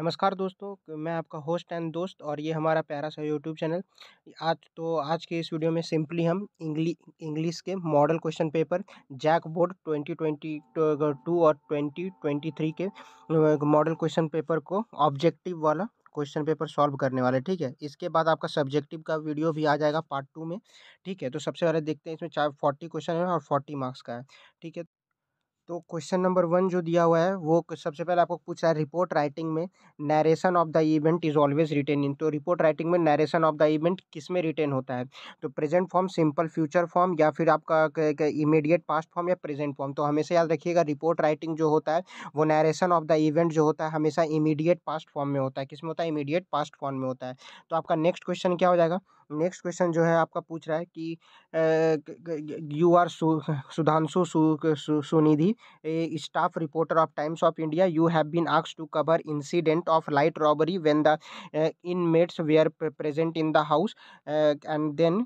नमस्कार दोस्तों मैं आपका होस्ट एंड दोस्त और ये हमारा प्यारा सा यूट्यूब चैनल आज तो आज के इस वीडियो में सिंपली हम इंग्ली इंग्लिश के model question paper JAC board twenty twenty two और ट्वेंटी ट्वेंटी थ्री के मॉडल क्वेश्चन पेपर को ऑब्जेक्टिव वाला क्वेश्चन पेपर सॉल्व करने वाले ठीक है इसके बाद आपका सब्जेक्टिव का वीडियो भी आ जाएगा पार्ट टू में ठीक है तो सबसे पहले देखते हैं इसमें चार फोर्टी क्वेश्चन है और फोर्टी मार्क्स का है ठीक है तो क्वेश्चन नंबर वन जो दिया हुआ है वो सबसे पहले आपको पूछा है रिपोर्ट राइटिंग में narration of the event is always written in तो रिपोर्ट राइटिंग में नरेशन ऑफ द इवेंट किस में रिटेन होता है तो present form simple future form या फिर आपका इमीडिएट पास्ट फॉर्म या प्रेजेंट फॉर्म तो हमेशा याद रखिएगा रिपोर्ट राइटिंग जो होता है वो नरेशन ऑफ द इवेंट जो होता है हमेशा इमीडिएट पास्ट फॉर्म में होता है किस में होता है इमीडिएट पास्ट फॉर्म में होता है तो आपका नेक्स्ट क्वेश्चन क्या हो जाएगा नेक्स्ट क्वेश्चन जो है आपका पूछ रहा है कि you are Sudhanshu Sunidhi staff reporter of Times of India you have been आक्स to cover incident of light robbery when the inmates were are present in the house and then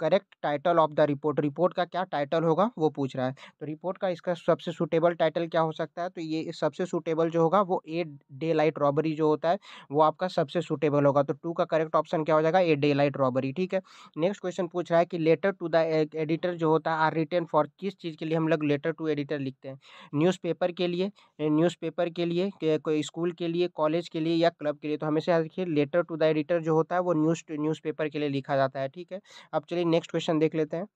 correct title of the report report का क्या title होगा वो पूछ रहा है तो report का इसका सबसे सूटेबल टाइटल क्या हो सकता है तो ये सबसे सूटेबल जो होगा वो ए डे लाइट रॉबरी जो होता है वो आपका सबसे सूटेबल होगा तो टू का करेक्ट ऑप्शन क्या हो जाएगा ए डे लाइट रॉबरी ठीक है नेक्स्ट क्वेश्चन पूछ रहा है कि लेटर टू द एडिटर जो होता है आर रिटर्न फॉर किस चीज़ के लिए हम लोग लेटर टू एडिटर लिखते हैं न्यूज़ के लिए न्यूज़ के लिए कोई स्कूल के लिए कॉलेज के लिए या क्लब के लिए तो हमेशा देखिए लेटर टू द एडिटर जो होता है वो न्यूज़ न्यूज़ के लिए लिखा जाता है ठीक है अब चलिए नेक्स्ट क्वेश्चन देख लेते हैं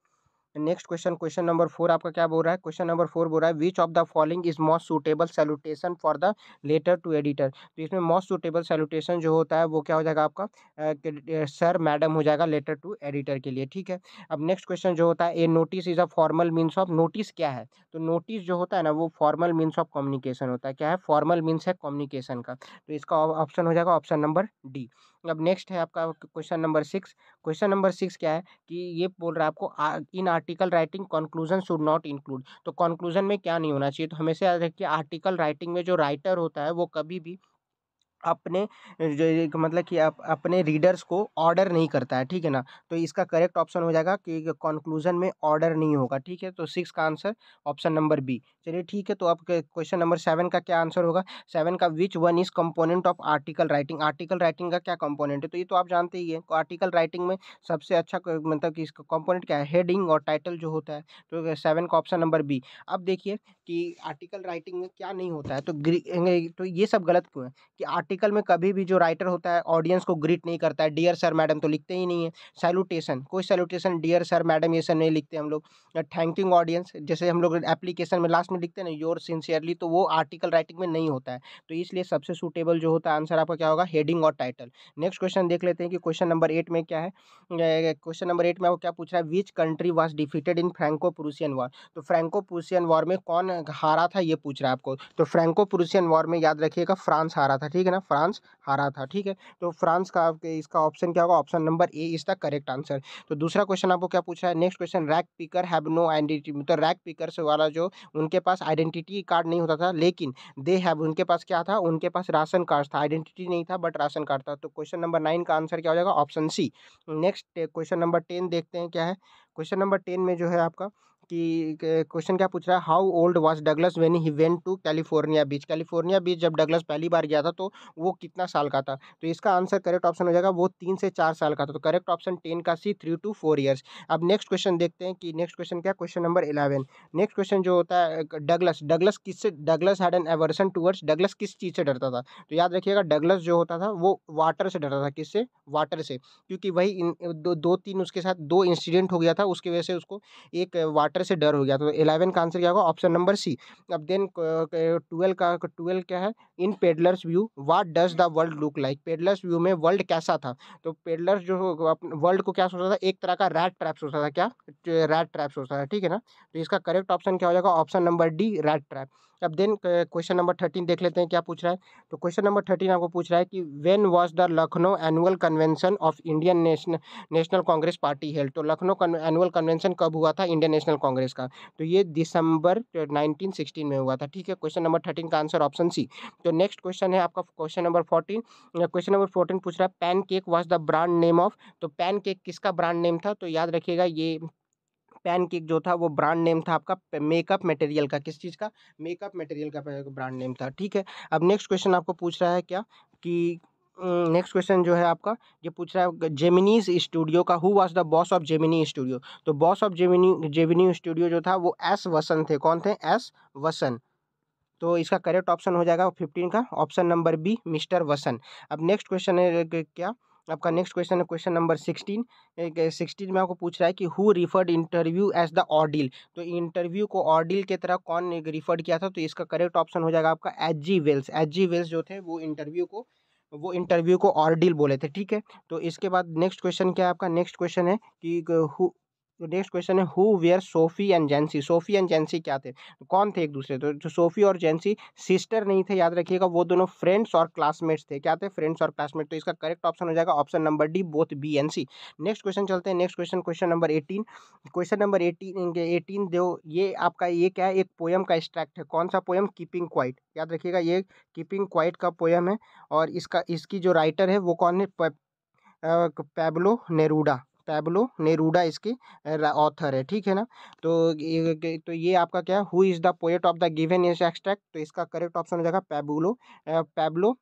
next question question number four आपका क्या बोल रहा है क्वेश्चन नंबर फोर बोल रहा है which of the following is most suitable salutation for the letter to editor तो इसमें मोस्ट सुटेबल सैल्यूटेशन जो होता है वो क्या हो जाएगा आपका सर uh, मैडम हो जाएगा लेटर टू एडिटर के लिए ठीक है अब नेक्स्ट क्वेश्चन जो होता है a notice is a formal means of notice क्या है तो नोटिस जो होता है ना वो फॉर्मल मीन्स ऑफ कम्युनिकेशन होता है क्या है फॉर्मल मीन्स है कम्युनिकेशन का तो इसका ऑप्शन हो जाएगा ऑप्शन नंबर डी अब नेक्स्ट है आपका question number six question number six क्या है कि ये बोल रहा है आपको in article writing conclusion should not include तो कंक्लूजन में क्या नहीं होना चाहिए तो हमेशा याद रखिए आर्टिकल राइटिंग में जो राइटर होता है वो कभी भी अपने जो मतलब कि आप अपने रीडर्स को ऑर्डर नहीं करता है ठीक है ना तो इसका करेक्ट ऑप्शन हो जाएगा कि कंक्लूजन में ऑर्डर नहीं होगा ठीक है तो सिक्स का आंसर ऑप्शन नंबर बी चलिए ठीक है तो अब क्वेश्चन नंबर सेवन का क्या आंसर होगा सेवन का which one is component of article writing article writing का क्या कंपोनेंट है तो ये तो आप जानते ही है आर्टिकल राइटिंग में सबसे अच्छा मतलब कि इसका कॉम्पोनेंट क्या है हेडिंग और टाइटल जो होता है तो सेवन का ऑप्शन नंबर बी अब देखिए कि आर्टिकल राइटिंग में क्या नहीं होता है तो तो ये सब गलत क्यों है कि आर्टिकल आर्टिकल में कभी भी जो राइटर होता है ऑडियंस को ग्रीट नहीं करता है डियर सर मैडम तो लिखते ही नहीं है सैल्यूटेशन कोई सैल्यूटेशन डियर सर मैडम ये सर नहीं लिखते हम लोग थैंकिंग ऑडियंस जैसे हम लोग एप्लीकेशन में लास्ट में लिखते हैं ना योर सिंसियरली तो वो आर्टिकल राइटिंग में नहीं होता है तो इसलिए सबसे सूटेबल जो होता है आंसर आपका क्या होगा हेडिंग और टाइटल नेक्स्ट क्वेश्चन देख लेते हैं कि क्वेश्चन नंबर एट में क्या है क्वेश्चन नंबर एट में आपको क्या पूछ रहा है which country was defeated in Franco Prussian war तो फ्रेंको पुरुषियन वॉर में कौन हारा था ये पूछ रहा है आपको तो फ्रेंको पुरुषियन वॉर में याद रखिएगा फ्रांस हारा था ठीक है ना था फ्रांस हारा था ठीक है तो फ्रांस का इसका ऑप्शन क्या होगा option number A is the correct answer तो दूसरा क्वेश्चन आपको क्या पूछा है next question rag picker have no identity मतलब रैक पिकर्स वाला जो उनके पास आइडेंटिटी कार्ड नहीं होता था लेकिन दे हैव उनके पास क्या था उनके पास राशन कार्ड था आइडेंटिटी नहीं था बट राशन कार्ड था तो क्वेश्चन नंबर नाइन का आंसर क्या हो जाएगा option C next question number ten देखते हैं क्या है क्वेश्चन नंबर टेन में जो है आपका कि क्वेश्चन क्या पूछ रहा है how old was Douglas when he went to California beach California beach जब डगलस पहली बार गया था तो वो कितना साल का था तो इसका आंसर करेक्ट ऑप्शन हो जाएगा वो तीन से चार साल का था तो करेक्ट ऑप्शन टेन का C three to four years अब नेक्स्ट क्वेश्चन देखते हैं कि नेक्स्ट क्वेश्चन क्या question number eleven next question जो होता है डगलस डगलस किससे Douglas had an aversion towards Douglas किस चीज़ से डरता था तो याद रखिएगा डगलस जो होता था वो वाटर से डरता था किससे वाटर से क्योंकि वही दो, दो तीन उसके साथ दो इंसिडेंट हो गया था उसकी वजह से उसको एक वाटर तरह से डर हो गया तो इलेवन का आंसर क्या होगा ऑप्शन नंबर सी अब देन ट्वेल्व का ट्वेल्व क्या है in peddler's view what does the world look like peddler's view में वर्ल्ड कैसा था तो पेडलर्स जो वर्ल्ड को क्या सोचता था एक तरह का रैट ट्रैप सोचता था क्या रैट ट्रैप सोचता था ठीक है ना तो इसका करेक्ट ऑप्शन क्या हो जाएगा option number D rat trap तो अब देन क्वेश्चन नंबर थर्टीन देख लेते हैं क्या पूछ रहा है तो क्वेश्चन नंबर थर्टीन आपको पूछ रहा है कि when was the Lucknow annual convention of Indian National National Congress party held तो लखनऊ एनुअल कन्वेंशन कब हुआ था इंडियन नेशनल कांग्रेस का तो ये दिसंबर नाइनटीन में हुआ था ठीक है क्वेश्चन नंबर थर्टीन का आंसर ऑप्शन सी तो नेक्स्ट क्वेश्चन है आपका question number fourteen question number fourteen पूछ रहा है pancake was the brand name of तो पैन केक किसका ब्रांड नेम था तो याद रखिएगा ये पैन केक जो था वो ब्रांड नेम था आपका मेकअप मटेरियल का किस चीज़ का मेकअप मटेरियल का ब्रांड नेम था ठीक है अब नेक्स्ट क्वेश्चन आपको पूछ रहा है क्या कि नेक्स्ट क्वेश्चन जो है आपका ये पूछ रहा है जेमिनीज स्टूडियो का who was the boss of Gemini studio तो boss of Gemini Gemini studio जो था वो एस वसन थे कौन थे एस वसन तो इसका करेक्ट ऑप्शन हो जाएगा फिफ्टीन का ऑप्शन नंबर बी मिस्टर वसन अब नेक्स्ट क्वेश्चन है क्या आपका नेक्स्ट क्वेश्चन है क्वेश्चन नंबर सिक्सटीन सिक्सटीन में आपको पूछ रहा है कि who referred interview as the ordeal तो इंटरव्यू को ऑडिल के तरह कौन रिफर्ड किया था तो इसका करेक्ट ऑप्शन हो जाएगा आपका H G Wells H G Wells जो थे वो इंटरव्यू को वो इंटरव्यू को ऑर्डिल बोले थे ठीक है तो इसके बाद नेक्स्ट क्वेश्चन क्या है आपका नेक्स्ट क्वेश्चन है कि तो नेक्स्ट क्वेश्चन है who were Sophie and Jansie Sophie and Jansie क्या थे तो कौन थे एक दूसरे तो जो सोफी और जेंसी सिस्टर नहीं थे याद रखिएगा वो दोनों फ्रेंड्स और क्लासमेट्स थे क्या थे फ्रेंड्स और क्लासमेट तो इसका करेक्ट ऑप्शन हो जाएगा option number D both B and C next question चलते हैं next question question number eighteen question number eighteen eighteen दो ये आपका ये क्या है एक पोएम का एक्स्ट्रैक्ट है कौन सा पोएम कीपिंग क्वाइट याद रखिएगा ये कीपिंग क्वाइट का पोएम है और इसका इसकी जो राइटर है वो कौन है पैब्लो नेरूडा पैबलो नेरूडा इसकी ऑथर है ठीक है ना तो ये तो ये आपका क्या who is the poet of the given is extract तो इसका करेक्ट ऑप्शन हो जाएगा पैबुलो पैबलो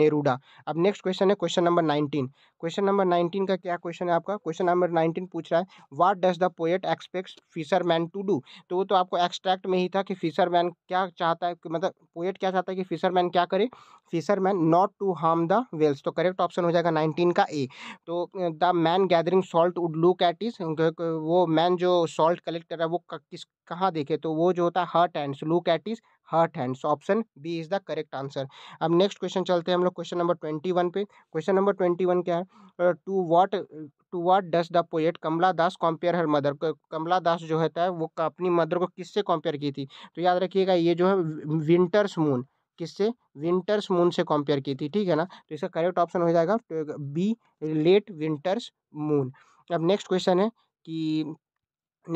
नेरूडा अब नेक्स्ट क्वेश्चन है question number nineteen question number nineteen का क्या क्वेश्चन है आपका क्वेश्चन नंबर नाइनटीन पूछ रहा है what does the poet expect fisherman to do तो वो तो आपको एक्सट्रैक्ट में ही था कि फिशरमैन क्या चाहता है मतलब पोएट क्या चाहता है कि फिशरमैन मतलब क्या करे fisherman not to harm the whales तो करेक्ट ऑप्शन हो जाएगा नाइनटीन का ए तो the man gathering saw salt would look at is वो मैन जो सॉल्ट कलेक्ट कर रहा है वो किस कहाँ देखे तो वो जो होता है hurt hands look at is hurt hands option B is the correct answer अब नेक्स्ट क्वेश्चन चलते हैं हम लोग क्वेश्चन नंबर ट्वेंटी वन पे क्वेश्चन नंबर ट्वेंटी वन क्या है to what to what does the poet Kamala Das compare her mother Kamala Das जो होता है वो अपनी मदर को किससे कॉम्पेयर की थी तो याद रखिएगा ये जो है विंटर्स मून किससे विंटर्स मून से कंपेयर की थी ठीक है ना तो इसका करेक्ट ऑप्शन हो जाएगा तो बी लेट विंटर्स मून अब नेक्स्ट क्वेश्चन है कि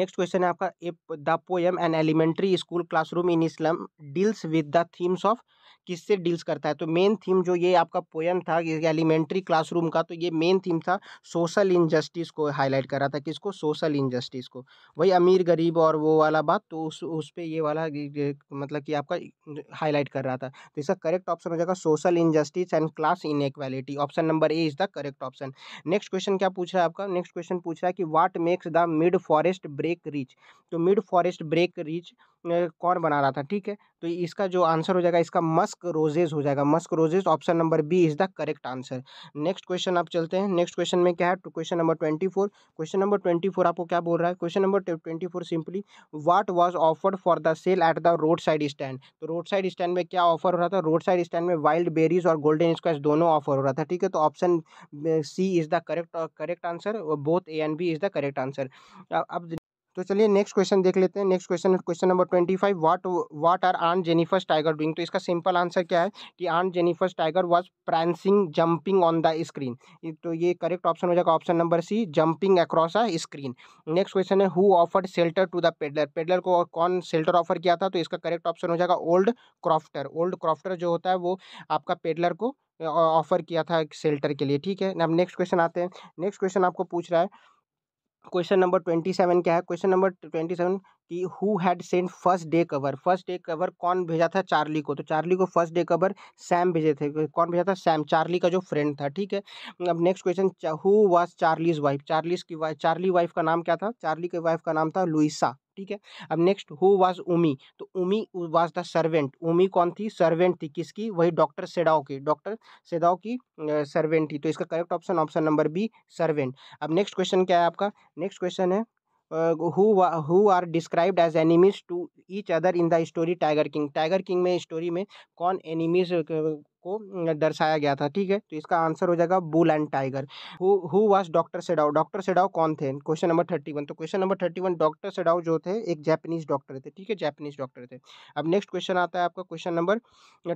नेक्स्ट क्वेश्चन है आपका the poem an elementary school classroom in a slum deals with the themes of किससे डील्स करता है तो मेन थीम जो ये आपका पोएम था एलिमेंट्री क्लासरूम का तो ये मेन थीम था सोशल इनजस्टिस को हाईलाइट कर रहा था किसको सोशल इनजस्टिस को वही अमीर गरीब और वो वाला बात तो उस उस पर ये वाला मतलब कि आपका हाईलाइट कर रहा था तो इसका करेक्ट ऑप्शन हो जाएगा social injustice and class inequality option number A is the correct option next question क्या पूछ रहा है आपका नेक्स्ट क्वेश्चन पूछ रहा है कि what makes the mid forest brake rich तो मिड फॉरेस्ट ब्रेक रिच कौन बना रहा था ठीक है तो इसका जो आंसर हो जाएगा इसका मस मस्क रोजेज हो जाएगा musk roses option number B is the correct answer next question आप चलते हैं नेक्स्ट क्वेश्चन में क्या है question number twenty four question number twenty four आपको क्या बोल रहा है question number twenty four simply what was offered for the sale at the road side stand तो रोड साइड स्टैंड में क्या ऑफर हो रहा था रोड साइड स्टैंड में वाइल्ड बेरीज और गोल्डन स्क्वाइस दोनों ऑफर हो रहा था ठीक है तो option C is the correct correct answer both A and B is the correct answer अब तो चलिए नेक्स्ट क्वेश्चन देख लेते हैं next question question number twenty five what what are aunt Jennifer's tiger doing तो इसका सिंपल आंसर क्या है कि aunt Jennifer's tiger was prancing jumping on the screen तो ये करेक्ट ऑप्शन हो जाएगा option number C jumping across a screen next question है who offered shelter to the peddler peddler को कौन सेल्टर ऑफर किया था तो इसका करेक्ट ऑप्शन हो जाएगा ओल्ड क्रॉफ्टर ओल्ड क्रॉफ्टर जो होता है वो आपका पेडलर को ऑफर किया था सेल्टर के लिए ठीक है अब नेक्स्ट क्वेश्चन आते हैं नेक्स्ट क्वेश्चन आपको पूछ रहा है क्वेश्चन नंबर ट्वेंटी सेवन क्या है क्वेश्चन नंबर ट्वेंटी सेवन कि who had send first day cover first day cover कौन भेजा था चार्ली को तो चार्ली को फर्स्ट डे कवर सैम भेजे थे कौन भेजा था सैम चार्ली का जो फ्रेंड था ठीक है अब next question who was Charlie's wife Charlie's की वाइफ चार्ली वाइफ का नाम क्या था चार्ली की वाइफ का नाम था लुइसा ठीक है अब नेक्स्ट हु वाज उमी तो Umi was the servant Umi कौन थी सर्वेंट थी किसकी वही डॉक्टर सेडाओ की डॉक्टर सेडाओ की सर्वेंट थी तो इसका correct option option number B servant अब नेक्स्ट क्वेश्चन क्या है आपका नेक्स्ट क्वेश्चन है who are described as enemies to each other in the story tiger king tiger king में स्टोरी में कौन एनिमीज को दर्शाया गया था ठीक है तो इसका आंसर हो जाएगा bull and tiger who was doctor Sadao doctor Sadao कौन थे क्वेश्चन नंबर थर्टी वन तो question number thirty one doctor Sadao जो थे एक जैपनीज डॉक्टर थे ठीक है जैपनीज डॉक्टर थे अब नेक्स्ट क्वेश्चन आता है आपका question number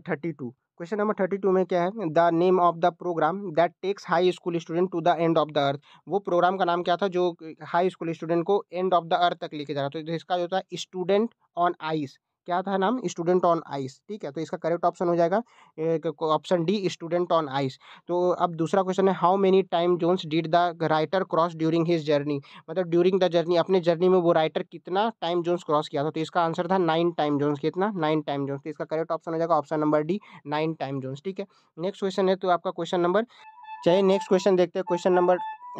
thirty two question number thirty two में क्या है the name of the programme that takes high school student to the end of the earth वो प्रोग्राम का नाम क्या था जो हाई स्कूल स्टूडेंट को एंड ऑफ द अर्थ तक लेके जा रहा था तो इसका जो था स्टूडेंट ऑन आइस क्या था नाम स्टूडेंट ऑन आइस ठीक है तो इसका करेक्ट ऑप्शन हो जाएगा option D student on ice तो अब दूसरा क्वेश्चन है how many time zones did the writer cross during his journey मतलब ड्यूरिंग द जर्नी अपने जर्नी में वो राइटर कितना टाइम जोन्स क्रॉस किया था तो इसका आंसर था नाइन टाइम जोन्स कितना नाइन टाइम जोन्स तो इसका करेक्ट ऑप्शन हो जाएगा option number D nine time zones ठीक है नेक्स्ट क्वेश्चन है तो आपका क्वेश्चन नंबर चाहिए नेक्स्ट क्वेश्चन देखते हैं क्वेश्चन नंबर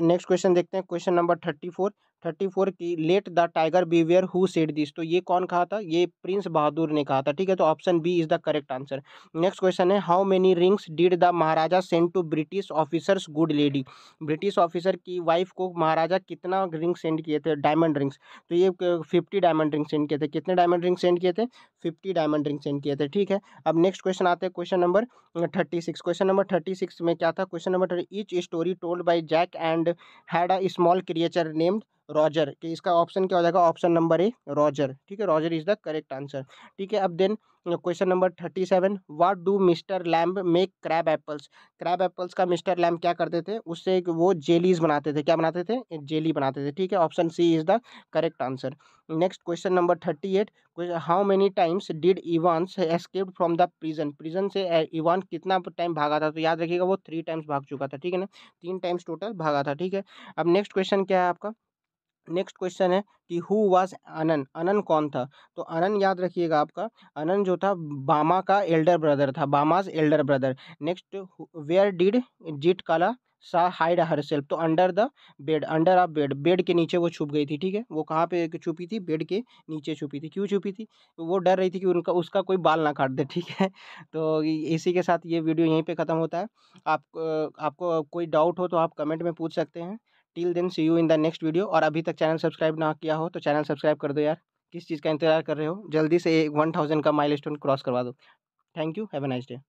नेक्स्ट क्वेश्चन देखते हैं question number thirty four thirty four की let the tiger beware who said this तो ये कौन कहा था ये प्रिंस बहादुर ने कहा था ठीक है तो option B is the correct answer next question है how many rings did the Maharaja send to British officers good lady British officer की वाइफ को महाराजा कितना रिंग सेंड किए थे डायमंड रिंग्स तो ये फिफ्टी डायमंड रिंग सेंड किए थे कितने डायमंड रिंग सेंड किए थे फिफ्टी डायमंड रिंग सेंड किए थे ठीक है अब नेक्स्ट क्वेश्चन आते हैं question number thirty six question number thirty six में क्या था question number thirty each story told by Jack and had a small creature named Roger कि इसका ऑप्शन क्या हो जाएगा ऑप्शन नंबर ए रॉजर ठीक है Roger is the correct answer ठीक है अब then question number thirty seven what do mister Lamb make crab apples crab apples का मिस्टर लैम्ब क्या करते थे उससे वो जेलीज बनाते थे क्या बनाते थे जेली बनाते थे ठीक है option C is the correct answer next question number thirty eight how many times did Evans escaped from the prison prison से इवान कितना टाइम भागा था तो याद रखिएगा वो थ्री टाइम्स भाग चुका था ठीक है ना तीन टाइम्स टोटल भागा था ठीक है अब नेक्स्ट क्वेश्चन क्या है आपका नेक्स्ट क्वेश्चन है कि हु वाज अनन अनन कौन था तो अनन याद रखिएगा आपका अनन जो था बामा का एल्डर ब्रदर था बामाज elder brother next where did Zitkala Sa hide herself तो under the bed under of bed bed के नीचे वो छुप गई थी ठीक है वो कहाँ पे छुपी थी बेड के नीचे छुपी थी क्यों छुपी थी तो वो डर रही थी कि उनका उसका कोई बाल ना काट दे ठीक है तो इसी के साथ ये वीडियो यहीं पे ख़त्म होता है आप आपको कोई डाउट हो तो आप कमेंट में पूछ सकते हैं till then see you in the next video और अभी तक चैनल सब्सक्राइब ना किया हो तो चैनल सब्सक्राइब कर दो यार किस चीज़ का इंतजार कर रहे हो जल्दी से एक वन थाउजेंड का माइल क्रॉस करवा दो thank you have a nice day